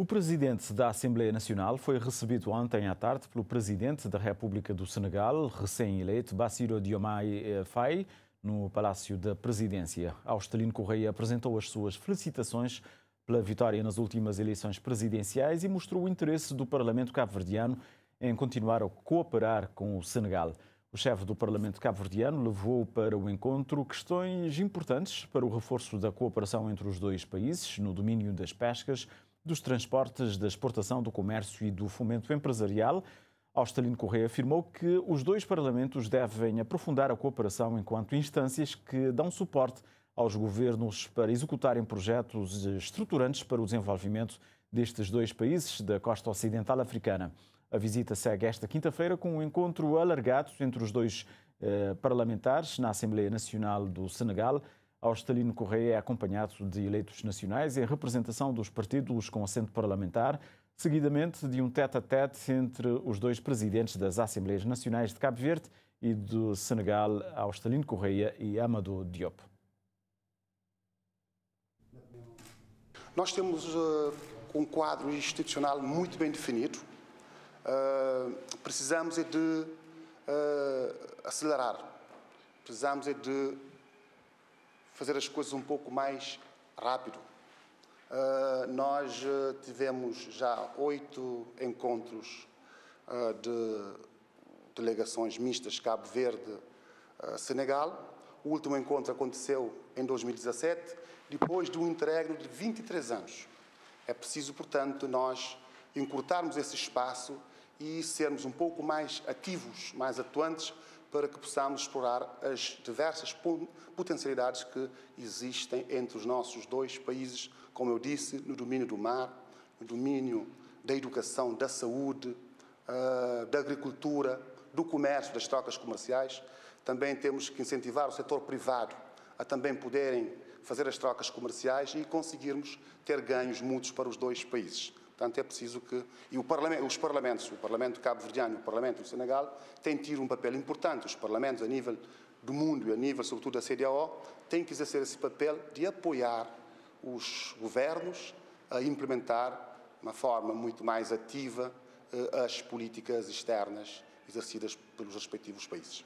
O presidente da Assembleia Nacional foi recebido ontem à tarde pelo presidente da República do Senegal, recém-eleito, Bassirou Diomaye Faye, no Palácio da Presidência. Austelino Correia apresentou as suas felicitações pela vitória nas últimas eleições presidenciais e mostrou o interesse do Parlamento cabo-verdiano em continuar a cooperar com o Senegal. O chefe do Parlamento cabo-verdiano levou para o encontro questões importantes para o reforço da cooperação entre os dois países no domínio das pescas dos transportes, da exportação, do comércio e do fomento empresarial. Austalino Correia afirmou que os dois parlamentos devem aprofundar a cooperação enquanto instâncias que dão suporte aos governos para executarem projetos estruturantes para o desenvolvimento destes dois países da costa ocidental africana. A visita segue esta quinta-feira com um encontro alargado entre os dois eh, parlamentares na Assembleia Nacional do Senegal Austalino Correia é acompanhado de eleitos nacionais em representação dos partidos com assento parlamentar, seguidamente de um tete-a-tete -tete entre os dois presidentes das Assembleias Nacionais de Cabo Verde e do Senegal, Austalino Correia e Amadou Diop. Nós temos uh, um quadro institucional muito bem definido. Uh, precisamos é de uh, acelerar, precisamos é de fazer as coisas um pouco mais rápido. Uh, nós uh, tivemos já oito encontros uh, de delegações mistas Cabo Verde, Senegal. O último encontro aconteceu em 2017, depois de um interregno de 23 anos. É preciso, portanto, nós encurtarmos esse espaço e sermos um pouco mais ativos, mais atuantes, para que possamos explorar as diversas potencialidades que existem entre os nossos dois países, como eu disse, no domínio do mar, no domínio da educação, da saúde, ah, da agricultura, do comércio, das trocas comerciais. Também temos que incentivar o setor privado a também poderem fazer as trocas comerciais e conseguirmos ter ganhos mútuos para os dois países. Portanto, é preciso que. E parlamento, os parlamentos, o Parlamento Cabo-Verdiano e o Parlamento do Senegal, têm tido um papel importante. Os parlamentos, a nível do mundo e a nível, sobretudo, da CDAO, têm que exercer esse papel de apoiar os governos a implementar de uma forma muito mais ativa eh, as políticas externas exercidas pelos respectivos países.